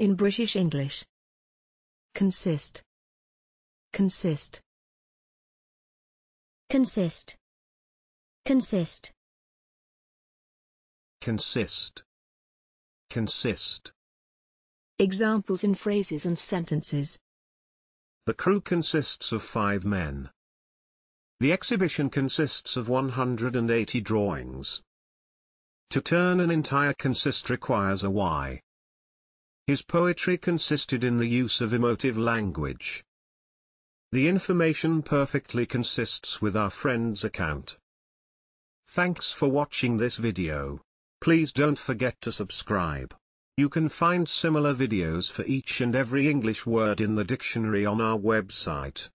in British English. Consist. Consist. Consist. Consist. Consist. Consist. Examples in phrases and sentences. The crew consists of five men. The exhibition consists of 180 drawings. To turn an entire consist requires a Y. His poetry consisted in the use of emotive language. The information perfectly consists with our friend's account. Thanks for watching this video. Please don't forget to subscribe. You can find similar videos for each and every English word in the dictionary on our website.